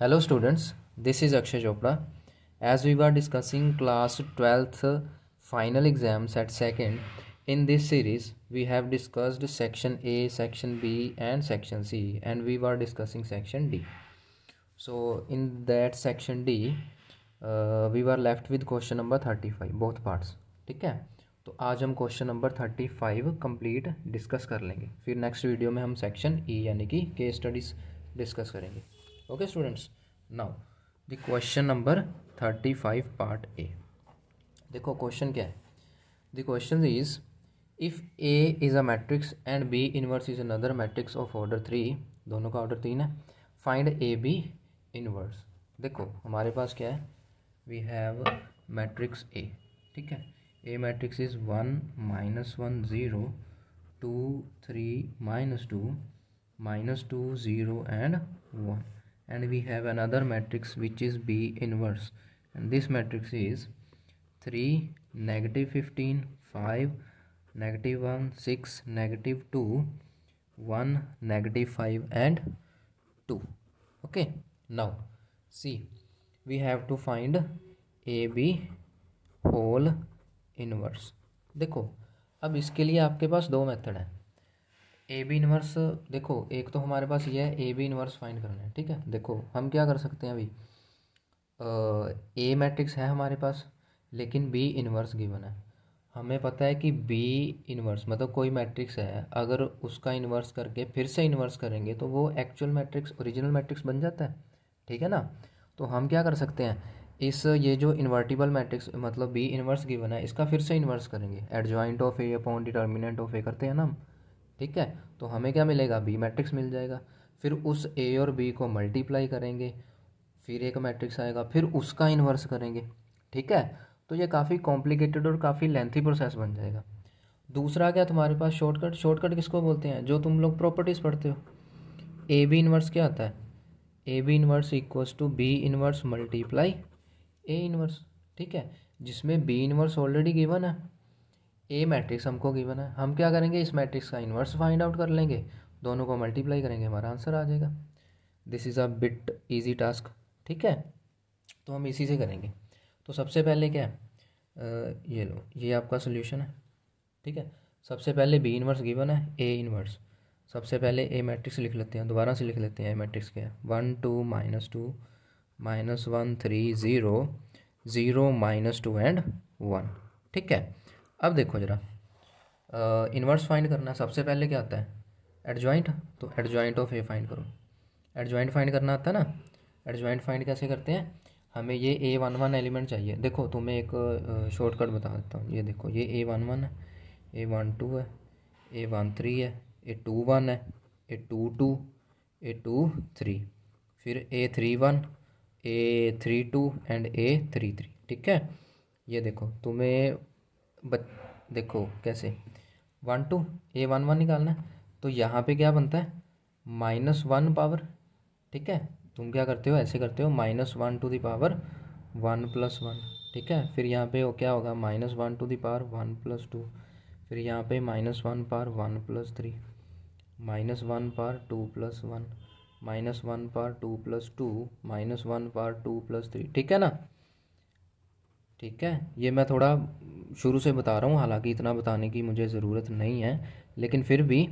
hello students this is Akshay Chopra as we are discussing class twelfth final exams at second in this series we have discussed section A section B and section C and we are discussing section D so in that section D we are left with question number thirty five बहुत parts ठीक है तो आज हम question number thirty five complete discuss कर लेंगे फिर next video में हम सेक्शन ई e, यानी कि के स्टडीज डिस्कस करेंगे okay students now the question number thirty five part A देखो क्वेश्चन क्या है the question is if A is a matrix and B inverse is another matrix of order three दोनों का order तीन है find ए B inverse देखो हमारे पास क्या है वी हैव मैट्रिक्स ए ठीक है A matrix is one minus one zero two three minus two minus two zero and one and we have another matrix which is B inverse and this matrix is 3 negative 15 5 negative 1 6 negative 2 1 negative 5 and 2 okay now see we have to find a b whole inverse देखो अब इसके लिए आपके पास दो method है A B inverse देखो एक तो हमारे पास ये है ए बी इनवर्स फाइंड करना है ठीक है देखो हम क्या कर सकते हैं अभी ए मैट्रिक्स है हमारे पास लेकिन बी इनवर्स गिवन है हमें पता है कि बी इनवर्स मतलब कोई मैट्रिक्स है अगर उसका इनवर्स करके फिर से इनवर्स करेंगे तो वो एक्चुअल मैट्रिक्स ओरिजिनल मैट्रिक्स बन जाता है ठीक है ना तो हम क्या कर सकते हैं इस ये जो इन्वर्टिबल मैट्रिक्स मतलब बी इनवर्स गिवन है इसका फिर से इन्वर्स करेंगे adjoint of A upon determinant of A करते हैं ना हम ठीक है तो हमें क्या मिलेगा बी मैट्रिक्स मिल जाएगा फिर उस ए और बी को मल्टीप्लाई करेंगे फिर एक मैट्रिक्स आएगा फिर उसका इन्वर्स करेंगे ठीक है तो ये काफ़ी कॉम्प्लिकेटेड और काफ़ी लेंथी प्रोसेस बन जाएगा दूसरा क्या तुम्हारे पास शॉर्टकट शॉर्टकट किसको बोलते हैं जो तुम लोग प्रॉपर्टीज़ पढ़ते हो ए बी इन्वर्स क्या आता है A B inverse equals to B inverse multiply A inverse ठीक है जिसमें बी इन्वर्स ऑलरेडी गिवन है ए मैट्रिक्स हमको गिवन है हम क्या करेंगे इस मैट्रिक्स का इन्वर्स फाइंड आउट कर लेंगे दोनों को मल्टीप्लाई करेंगे हमारा आंसर आ जाएगा this is a bit easy task ठीक है तो हम इसी से करेंगे तो सबसे पहले क्या है ये लो ये आपका सोल्यूशन है ठीक है सबसे पहले बी इनवर्स गिवन है ए इनवर्स सबसे पहले ए मैट्रिक्स लिख लेते हैं दोबारा से लिख लेते हैं ए मैट्रिक्स क्या है one two minus two minus one three zero zero minus two and one ठीक है अब देखो जरा इन्वर्स फाइंड करना है सबसे पहले क्या आता है एडजॉइंट तो एडजॉइंट ऑफ ए फाइंड करो एडजॉइंट फाइंड करना आता है ना एडजॉइंट फाइंड कैसे करते हैं हमें ये ए वन वन एलिमेंट चाहिए देखो तुम्हें एक शॉर्टकट बता देता हूँ ये देखो ये ए वन वन है ए वन टू है ए वन थ्री है ए टू वन है A two two A two three फिर A three one A three two and A three three ठीक है ये देखो तुम्हें बच देखो कैसे one two A one one निकालना है तो यहाँ पे क्या बनता है माइनस वन पावर ठीक है तुम क्या करते हो ऐसे करते हो minus one to the power one plus one ठीक है फिर यहाँ पे हो क्या होगा minus one to the power one plus two फिर यहाँ पे minus one power one plus three minus one power two plus one minus one power two plus two minus one power two plus three ठीक है ना ठीक है ये मैं थोड़ा शुरू से बता रहा हूँ हालांकि इतना बताने की मुझे ज़रूरत नहीं है लेकिन फिर भी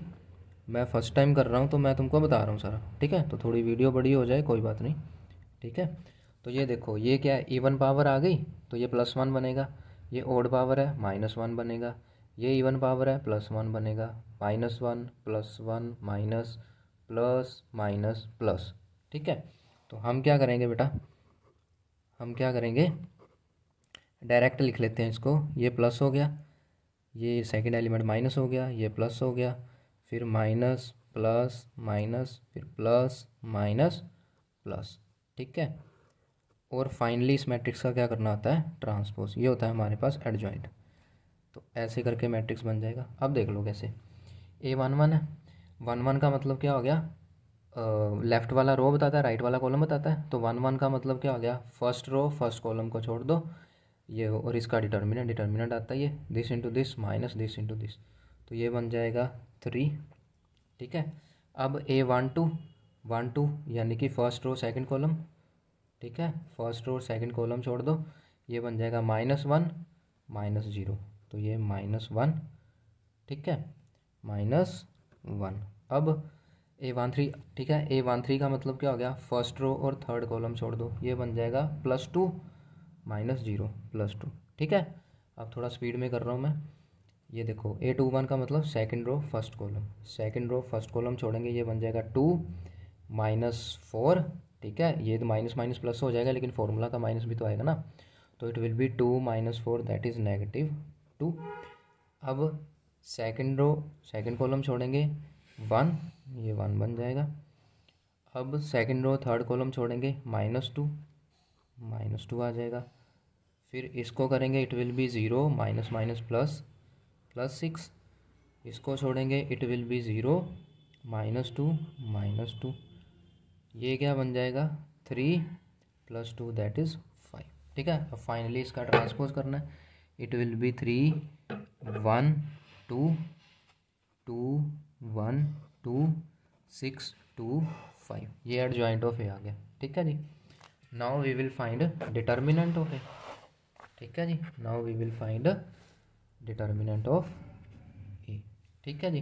मैं फ़र्स्ट टाइम कर रहा हूँ तो मैं तुमको बता रहा हूँ सारा ठीक है तो थोड़ी वीडियो बड़ी हो जाए कोई बात नहीं ठीक है तो ये देखो ये क्या है ईवन पावर आ गई तो ये प्लस वन बनेगा ये ओड पावर है माइनस वन बनेगा ये इवन पावर है प्लस वन बनेगा minus one plus one minus plus minus plus ठीक है तो हम क्या करेंगे बेटा हम क्या करेंगे डायरेक्ट लिख लेते हैं इसको ये प्लस हो गया ये सेकंड एलिमेंट माइनस हो गया ये प्लस हो गया फिर माइनस प्लस माइनस फिर प्लस माइनस प्लस ठीक है और फाइनली इस मैट्रिक्स का क्या करना होता है ट्रांसपोज ये होता है हमारे पास एडजॉइंट तो ऐसे करके मैट्रिक्स बन जाएगा अब देख लो कैसे ए वन वन है वन वन का मतलब क्या हो गया लेफ़्ट वाला रो बताता है राइट वाला कॉलम बताता है तो वन वन का मतलब क्या हो गया फर्स्ट रो फर्स्ट कॉलम को छोड़ दो ये हो और इसका डिटर्मिनेंट डिटर्मिनेंट आता है ये this into this minus this into this तो ये बन जाएगा थ्री ठीक है अब A one two one two यानी कि फर्स्ट रो सेकंड कॉलम ठीक है फर्स्ट रो सेकंड कॉलम छोड़ दो ये बन जाएगा माइनस वन माइनस ज़ीरो तो ये माइनस वन ठीक है माइनस वन अब ए वन थ्री ठीक है ए वन थ्री का मतलब क्या हो गया फर्स्ट रो और थर्ड कॉलम छोड़ दो ये बन जाएगा plus two minus zero plus two ठीक है अब थोड़ा स्पीड में कर रहा हूँ मैं ये देखो ए टू वन का मतलब second row first column second row first column छोड़ेंगे ये बन जाएगा टू माइनस फोर ठीक है ये तो माइनस माइनस प्लस हो जाएगा लेकिन फॉर्मूला का माइनस भी तो आएगा ना तो it will be two minus four that is negative two अब सेकंड रो सेकंड कॉलम छोड़ेंगे वन ये वन बन जाएगा अब सेकेंड रो थर्ड कॉलम छोड़ेंगे माइनस टू माइनस टू आ जाएगा फिर इसको करेंगे it will be zero minus minus plus plus six इसको छोड़ेंगे it will be zero minus two minus two ये क्या बन जाएगा three plus two that is five ठीक है अब फाइनली इसका ट्रांसपोज करना है it will be three one two two one two six two five ये एट ज्वाइंट ऑफ ए आ गया ठीक है जी now we will find determinant of A ठीक है जी now we will find determinant of A ठीक है जी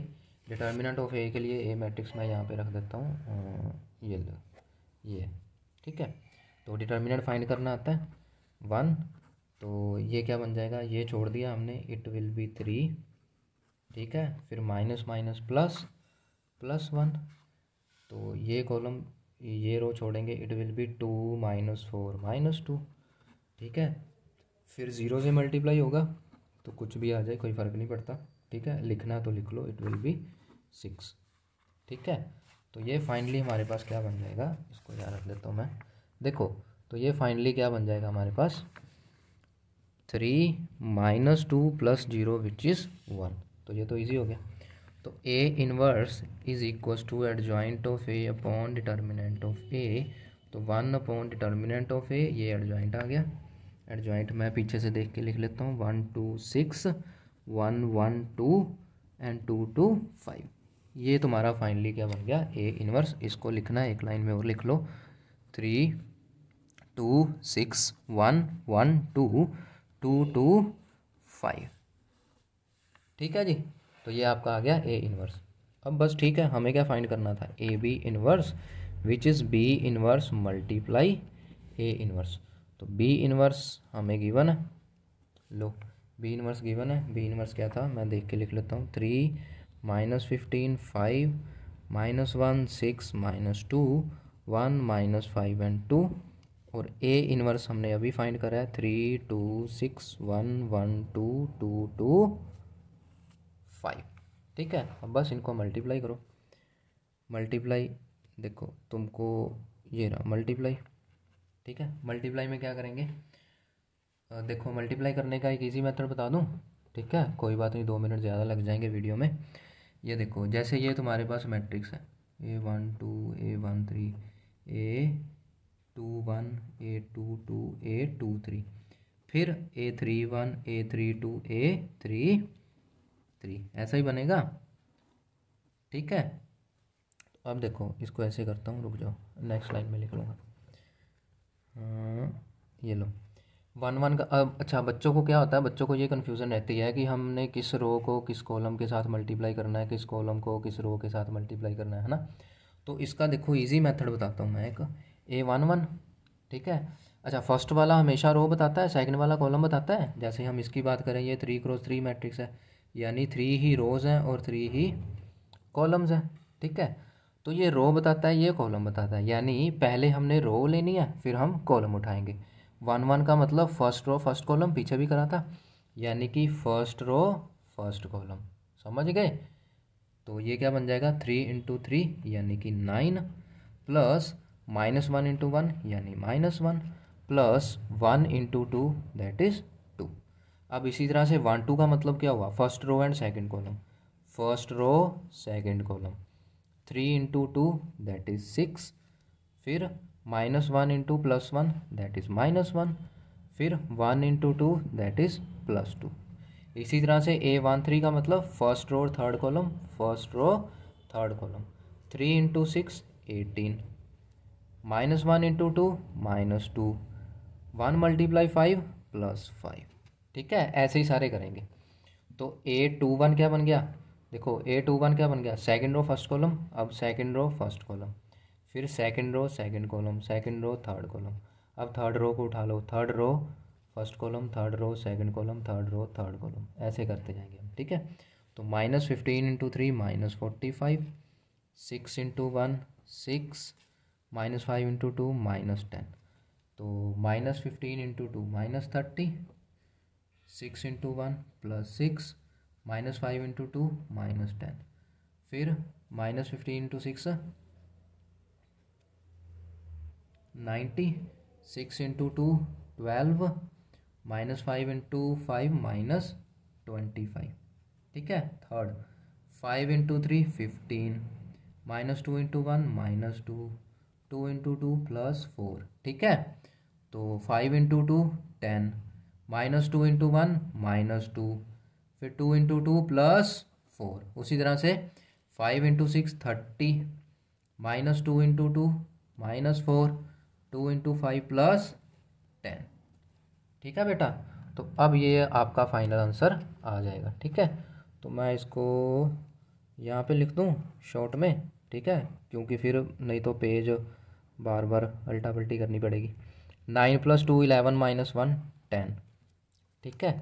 डिटर्मिनेंट ऑफ ए के लिए ए मैट्रिक्स मैं यहाँ पे रख देता हूँ ये लो ये ठीक है तो डिटर्मिनेंट फाइंड करना आता है वन तो ये क्या बन जाएगा ये छोड़ दिया हमने इट विल बी थ्री ठीक है फिर minus minus plus plus one तो ये कॉलम ये रो छोड़ेंगे it will be two minus four minus two ठीक है फिर ज़ीरो से मल्टीप्लाई होगा तो कुछ भी आ जाए कोई फ़र्क नहीं पड़ता ठीक है लिखना तो लिख लो इट विल बी सिक्स ठीक है तो ये फाइनली हमारे पास क्या बन जाएगा इसको याद रख लेता हूँ मैं देखो तो ये फाइनली क्या बन जाएगा हमारे पास three minus two plus zero which is one तो ये तो ईजी हो गया तो A inverse is equal to adjoint of A upon determinant of A तो one upon determinant of A ये एडजॉइंट आ गया एडजॉइंट मैं पीछे से देख के लिख लेता हूँ one two six one one two and two two five ये तुम्हारा फाइनली क्या बन गया ए इनवर्स इसको लिखना है एक लाइन में और लिख लो three two six one one two two two five ठीक है जी तो ये आपका आ गया ए इनवर्स अब बस ठीक है हमें क्या फाइंड करना था A B inverse which is B inverse multiply A inverse तो बी इनवर्स हमें गिवन है लो बी इनवर्स गिवन है बी इनवर्स क्या था मैं देख के लिख लेता हूँ three minus fifteen five minus one six minus two one minus five and two और ए इनवर्स हमने अभी फाइंड करा है three two six one one two two two five ठीक है अब बस इनको मल्टीप्लाई करो मल्टीप्लाई देखो तुमको ये रहा मल्टीप्लाई ठीक है मल्टीप्लाई में क्या करेंगे देखो मल्टीप्लाई करने का एक इजी मेथड बता दूँ ठीक है कोई बात नहीं दो मिनट ज़्यादा लग जाएंगे वीडियो में ये देखो जैसे ये तुम्हारे पास मैट्रिक्स है A one two A one three A two one A two two A two three फिर A three one A three two A three three ऐसा ही बनेगा ठीक है तो अब देखो इसको ऐसे करता हूँ रुक जाओ नेक्स्ट लाइन में लिख लूँगा हाँ, ये लो वन वन का अब अच्छा बच्चों को क्या होता है बच्चों को ये कन्फ्यूज़न रहती है कि हमने किस रो को किस कॉलम के साथ मल्टीप्लाई करना है किस कॉलम को किस रो के साथ मल्टीप्लाई करना है ना तो इसका देखो इजी मेथड बताता हूँ मैं एक ए वन वन ठीक है अच्छा फर्स्ट वाला हमेशा रो बताता है सेकंड वाला कॉलम बताता है जैसे हम इसकी बात करें ये थ्री क्रॉस थ्री मैट्रिक्स है यानी थ्री ही रोज़ हैं और थ्री ही कॉलम्स हैं ठीक है तो ये रो बताता है ये कॉलम बताता है यानी पहले हमने रो लेनी है फिर हम कॉलम उठाएंगे वन वन का मतलब फर्स्ट रो फर्स्ट कॉलम पीछे भी करा था यानी कि फर्स्ट रो फर्स्ट कॉलम समझ गए तो ये क्या बन जाएगा थ्री इंटू थ्री यानी कि nine plus minus one into one यानी minus one plus one into two that is अब इसी तरह से वन टू का मतलब क्या हुआ first row and second column first row second column three into two that is six फिर minus one into plus one that is minus one फिर one into two that is plus two इसी तरह से A one three का मतलब first row third column first row third column three into six eighteen minus one into two minus two one multiply five plus five ठीक है ऐसे ही सारे करेंगे तो ए टू वन क्या बन गया देखो ए टू वन क्या बन गया सेकेंड रो फर्स्ट कॉलम अब सेकेंड रो फर्स्ट कॉलम फिर second row second column second row third column अब थर्ड रो को उठा लो third row first column third row second column third row third column ऐसे करते जाएंगे हम ठीक है तो minus fifteen into three minus forty five six into one six minus five into two minus ten तो minus fifteen into two minus thirty six into one plus six minus five into two minus ten फिर minus fifteen into six ninety six into two twelve minus five into five minus twenty five ठीक है third five into three fifteen minus two into one minus two two into two plus four ठीक है तो five into two ten minus two into one minus two फिर two into two plus four उसी तरह से five into six thirty minus two into two minus four two into five plus ten ठीक है बेटा तो अब ये आपका फाइनल आंसर आ जाएगा ठीक है तो मैं इसको यहाँ पे लिख दूँ शॉर्ट में ठीक है क्योंकि फिर नहीं तो पेज बार बार अल्टा पल्टी करनी पड़ेगी nine plus two eleven minus one ten ठीक है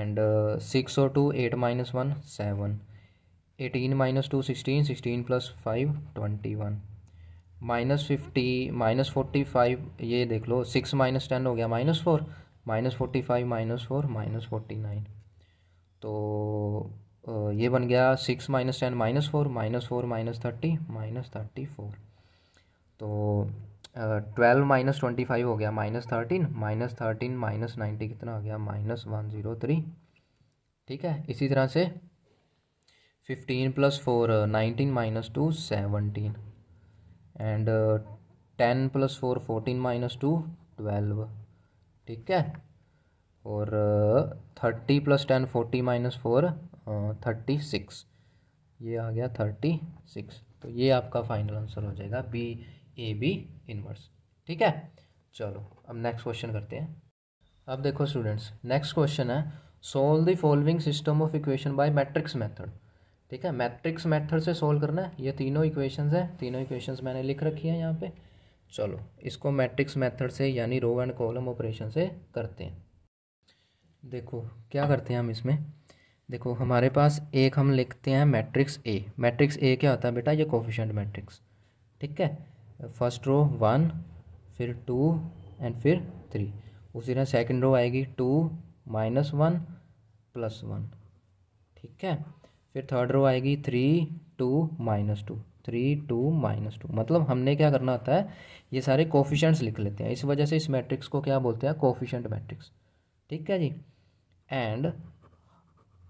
एंड सिक्स और two eight minus one seven eighteen minus two sixteen sixteen plus five twenty one minus fifty minus forty five ये देख लो सिक्स माइनस टेन हो गया minus four minus forty five minus four minus forty nine तो uh, ये बन गया six minus ten minus four minus four minus thirty minus thirty four तो ट्वेल्व माइनस ट्वेंटी फाइव हो गया minus thirteen minus thirteen minus ninety कितना हो गया माइनस वन ज़ीरो थ्री ठीक है इसी तरह से fifteen plus four nineteen minus two seventeen and ten plus four fourteen minus two twelve ठीक है और thirty plus ten forty minus four thirty six ये आ गया थर्टी सिक्स तो ये आपका फाइनल आंसर हो जाएगा बी ए बी इनवर्स ठीक है चलो अब नेक्स्ट क्वेश्चन करते हैं अब देखो स्टूडेंट्स नेक्स्ट क्वेश्चन है solve the following system of equation by matrix method ठीक है मैट्रिक्स मेथड से सोल्व करना है ये तीनों इक्वेशंस है तीनों इक्वेशंस मैंने लिख रखी है यहाँ पे चलो इसको मैट्रिक्स मेथड से यानी रो एंड कॉलम ऑपरेशन से करते हैं देखो क्या करते हैं हम इसमें देखो हमारे पास एक हम लिखते हैं मैट्रिक्स ए मैट्रिक्स ए क्या होता है बेटा ये कोफिशेंट मैट्रिक्स ठीक है फर्स्ट रो वन फिर टू एंड फिर थ्री उसी तरह सेकेंड रो आएगी two minus one plus one ठीक है फिर थर्ड रो आएगी three two minus two three two minus two मतलब हमने क्या करना होता है ये सारे कोफिशेंट्स लिख लेते हैं इस वजह से इस मैट्रिक्स को क्या बोलते हैं कोफिशेंट मैट्रिक्स ठीक है जी एंड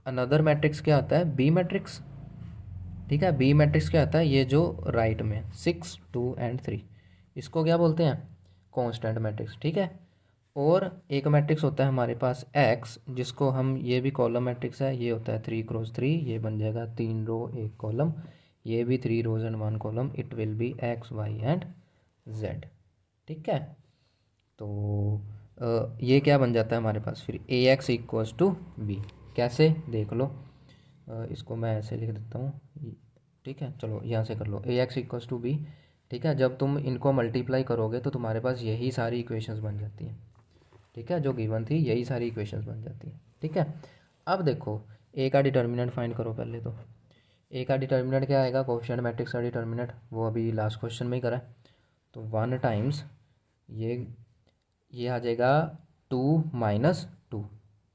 अनदर मैट्रिक्स क्या होता है बी मैट्रिक्स ठीक है बी मैट्रिक्स क्या होता है ये जो राइट में सिक्स टू एंड थ्री इसको क्या बोलते हैं कॉन्स्टेंट मैट्रिक्स ठीक है और एक मैट्रिक्स होता है हमारे पास एक्स जिसको हम ये भी कॉलम मैट्रिक्स है ये होता है थ्री क्रॉस थ्री ये बन जाएगा तीन रो एक कॉलम ये भी three rows and one column it will be X Y and Z ठीक है तो ये क्या बन जाता है हमारे पास फिर A X equals to B कैसे देख लो इसको मैं ऐसे लिख देता हूँ ठीक है चलो यहाँ से कर लो A X equals to B ठीक है जब तुम इनको मल्टीप्लाई करोगे तो तुम्हारे पास यही सारी इक्वेशंस बन जाती हैं ठीक है जो गिवन थी यही सारी इक्वेशंस बन जाती हैं ठीक है अब देखो ए का डिटर्मिनेंट फाइंड करो पहले तो ए का डिटर्मिनेंट क्या आएगा कोफिशिएंट मैट्रिक्स का डिटर्मिनेंट वो अभी लास्ट क्वेश्चन में ही करा तो वन टाइम्स ये ये आ जाएगा टू माइनस टू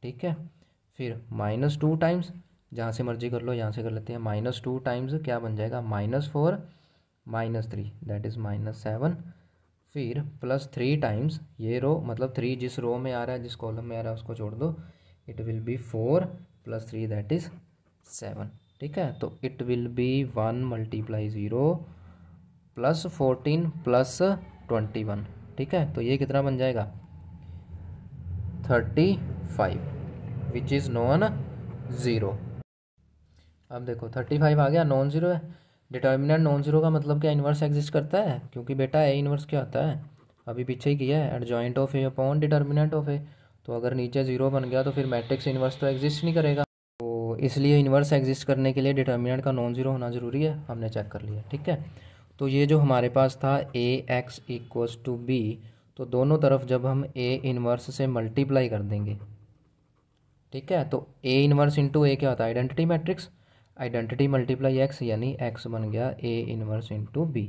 ठीक है फिर माइनस टू टाइम्स जहाँ से मर्जी कर लो यहाँ से कर लेते हैं माइनस टू टाइम्स क्या बन जाएगा minus four minus three that is minus seven फिर प्लस थ्री टाइम्स ये रो मतलब थ्री जिस रो में आ रहा है जिस कॉलम में आ रहा है उसको छोड़ दो it will be four plus three that is seven ठीक है तो it will be one multiply zero plus fourteen plus twenty one ठीक है तो ये कितना बन जाएगा thirty five which is non zero अब देखो थर्टी फाइव आ गया नॉन ज़ीरो है डिटर्मिनेंट नॉन ज़ीरो का मतलब क्या इन्वर्स एग्जिस्ट करता है क्योंकि बेटा ए इन्वर्स क्या होता है अभी पीछे ही किया है adjoint of A upon determinant of A तो अगर नीचे ज़ीरो बन गया तो फिर मैट्रिक्स इन्वर्स तो एग्जिस्ट नहीं करेगा तो इसलिए इन्वर्स एग्जिस्ट करने के लिए डिटर्मिनेंट का नॉन ज़ीरो होना ज़रूरी है हमने चेक कर लिया ठीक है तो ये जो हमारे पास था A X equals to B तो दोनों तरफ जब हम ए इन्वर्स से मल्टीप्लाई कर देंगे ठीक है तो ए इन्वर्स इंटू ए क्या होता है identity matrix identity multiply X यानी एक्स बन गया ए इन्वर्स इंटू बी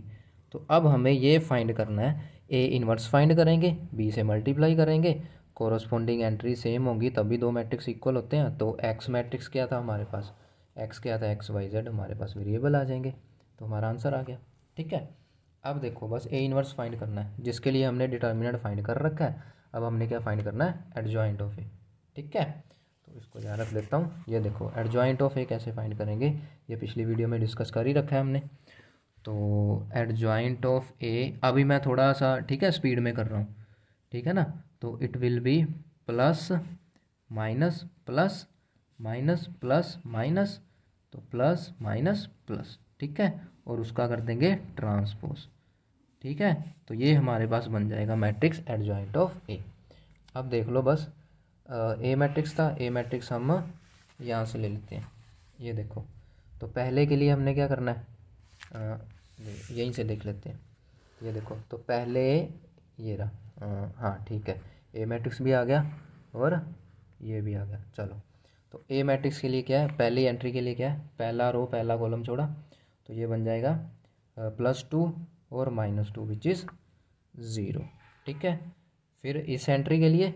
तो अब हमें ये फाइंड करना है ए इन्वर्स फाइंड करेंगे बी से मल्टीप्लाई करेंगे कोरोस्पोंडिंग एंट्री सेम होगी तभी दो मैट्रिक्स इक्वल होते हैं तो एक्स मैट्रिक्स क्या था हमारे पास एक्स क्या था एक्स वाई जेड हमारे पास वेरिएबल आ जाएंगे तो हमारा आंसर आ गया ठीक है अब देखो बस ए इन्वर्स फाइंड करना है जिसके लिए हमने डिटर्मिनेंट फाइंड कर रखा है अब हमने क्या फाइंड करना है एडजॉइंट ऑफ ए ठीक है तो इसको ध्यान रख लेता हूँ ये देखो एडजॉइंट ऑफ ए कैसे फाइंड करेंगे ये पिछली वीडियो में डिस्कस कर ही रखा है हमने तो एडजॉइंट ऑफ ए अभी मैं थोड़ा सा ठीक है स्पीड में कर रहा हूँ ठीक है ना तो it will be plus minus plus minus plus minus तो प्लस माइनस प्लस ठीक है और उसका कर देंगे ट्रांसपोज ठीक है तो ये हमारे पास बन जाएगा मैट्रिक्स एडजॉइंट ऑफ ए अब देख लो बस ए मैट्रिक्स था ए मैट्रिक्स हम यहाँ से ले लेते हैं ये देखो तो पहले के लिए हमने क्या करना है यहीं से देख लेते हैं ये देखो तो पहले ये रहा हाँ ठीक है ए मैट्रिक्स भी आ गया और ये भी आ गया चलो तो ए मैट्रिक्स के लिए क्या है पहली एंट्री के लिए क्या है पहला रो पहला कॉलम छोड़ा तो ये बन जाएगा प्लस टू और minus two which is zero ठीक है फिर इस एंट्री के लिए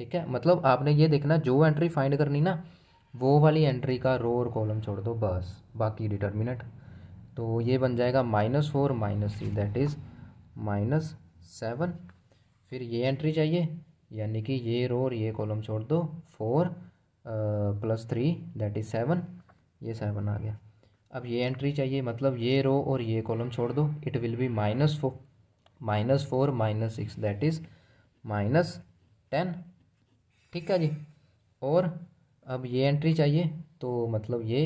ठीक है मतलब आपने ये देखना जो एंट्री फाइंड करनी ना वो वाली एंट्री का रो और कॉलम छोड़ दो बस बाकी डिटर्मिनेट तो ये बन जाएगा minus four minus three that is minus seven फिर ये एंट्री चाहिए यानी कि ये रो और ये कॉलम छोड़ दो four plus three that is seven ये सेवन आ गया अब ये एंट्री चाहिए मतलब ये रो और ये कॉलम छोड़ दो it will be minus four minus four minus six that is minus ten ठीक है जी और अब ये एंट्री चाहिए तो मतलब ये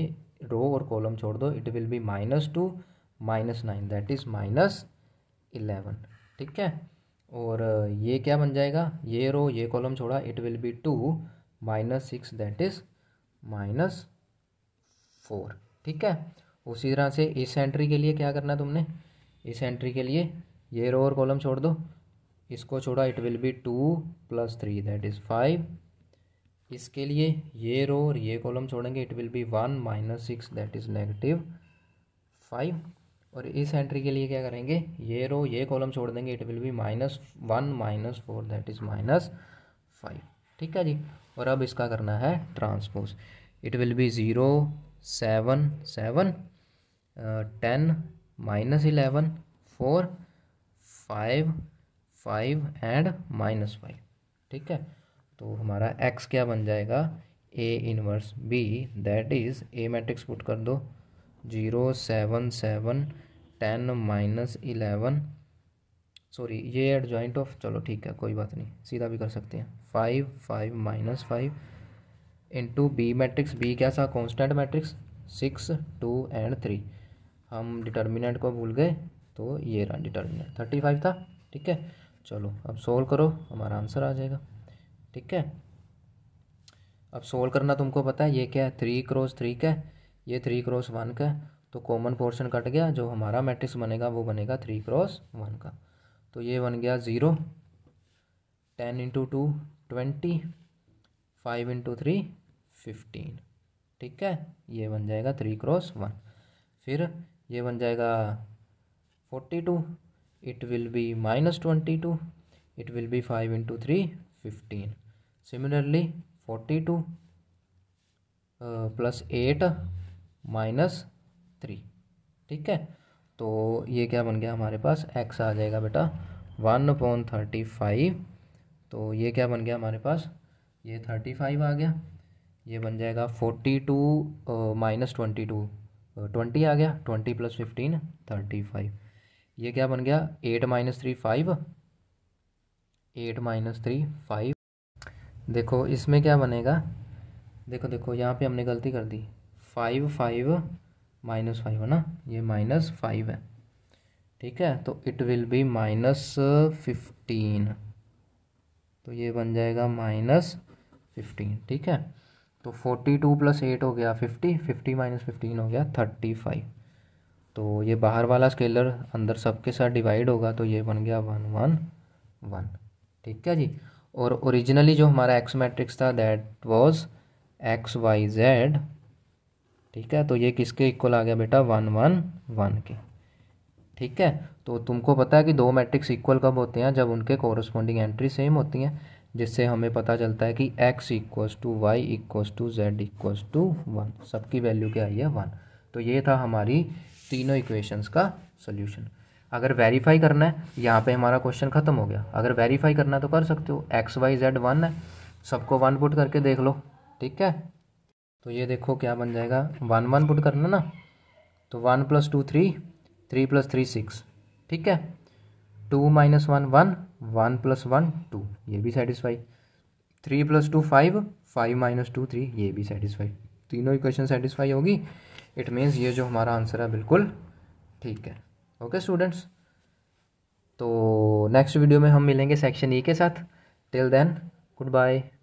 रो और कॉलम छोड़ दो it will be minus two minus nine that is minus eleven ठीक है और uh, ये क्या बन जाएगा ये रो ये कॉलम छोड़ा it will be two minus six that is minus four ठीक है उसी तरह से इस एंट्री के लिए क्या करना है तुमने इस एंट्री के लिए ये रो और कॉलम छोड़ दो इसको छोड़ा it will be two plus three that is five इसके लिए ये रो और ये कॉलम छोड़ेंगे it will be one minus six that is negative five और इस एंट्री के लिए क्या करेंगे ये रो ये कॉलम छोड़ देंगे it will be minus one minus four that is minus five ठीक है जी और अब इसका करना है transpose it will be zero seven seven ten minus eleven four five five and minus five ठीक है तो हमारा एक्स क्या बन जाएगा A inverse B that is A matrix put कर दो zero seven seven ten minus eleven sorry ये एड जॉइंट ऑफ चलो ठीक है कोई बात नहीं सीधा भी कर सकते हैं five five minus five into B matrix B क्या सा constant matrix six two and three हम डिटर्मिनेंट को भूल गए तो ये रहा डिटर्मिनेंट थर्टी फाइव था ठीक है चलो अब सोल्व करो हमारा आंसर आ जाएगा ठीक है अब सोल्व करना तुमको पता है ये क्या है थ्री क्रॉस थ्री का ये थ्री क्रॉस वन का तो कॉमन पोर्शन कट गया जो हमारा मैट्रिक्स बनेगा वो बनेगा थ्री क्रॉस वन का तो ये बन गया zero ten into two twenty five into three fifteen ठीक है ये बन जाएगा थ्री क्रॉस वन फिर ये बन जाएगा forty two it will will minus twenty two it will be five into three fifteen similarly forty two plus eight minus three ठीक है तो ये क्या बन गया हमारे पास एक्स आ जाएगा बेटा वन अपॉन थर्टी फाइव तो ये क्या बन गया हमारे पास ये थर्टी फाइव आ गया ये बन जाएगा forty two minus twenty two twenty आ गया twenty plus fifteen thirty five ये क्या बन गया eight minus three five eight minus three five देखो इसमें क्या बनेगा देखो देखो यहाँ पे हमने गलती कर दी फाइव फाइव माइनस फाइव है ना ये माइनस फाइव है ठीक है तो it will be minus fifteen तो ये बन जाएगा माइनस फिफ्टीन ठीक है तो फोर्टी टू प्लस एट हो गया फिफ्टी फिफ्टी माइनस फिफ्टीन हो गया थर्टी फाइव तो ये बाहर वाला स्केलर अंदर सबके साथ डिवाइड होगा तो ये बन गया वन वन वन ठीक है जी और ओरिजिनली जो हमारा एक्स मैट्रिक्स था that was X Y Z ठीक है तो ये किसके इक्वल आ गया बेटा वन वन वन के ठीक है तो तुमको पता है कि दो मैट्रिक्स इक्वल कब होते हैं जब उनके कॉरस्पॉन्डिंग एंट्री सेम होती हैं जिससे हमें पता चलता है कि x equals to Y equals to Z equals to one सबकी वैल्यू क्या आई है वन तो ये था हमारी तीनों इक्वेशंस का सोल्यूशन अगर वेरीफाई करना है यहाँ पे हमारा क्वेश्चन खत्म हो गया अगर वेरीफाई करना है तो कर सकते हो एक्स वाई जेड वन है सबको वन पुट करके देख लो ठीक है तो ये देखो क्या बन जाएगा वन वन पुट करना ना तो one plus two three three plus three six ठीक है two minus one one one plus one two ये भी satisfy three plus two five five minus two three ये भी सेटिस्फाई तीनों इक्वेशन सेटिस्फाई होगी इट मीन्स ये जो हमारा आंसर है बिल्कुल ठीक है ओके स्टूडेंट्स तो नेक्स्ट वीडियो में हम मिलेंगे सेक्शन ई के साथ टिल देन गुड बाय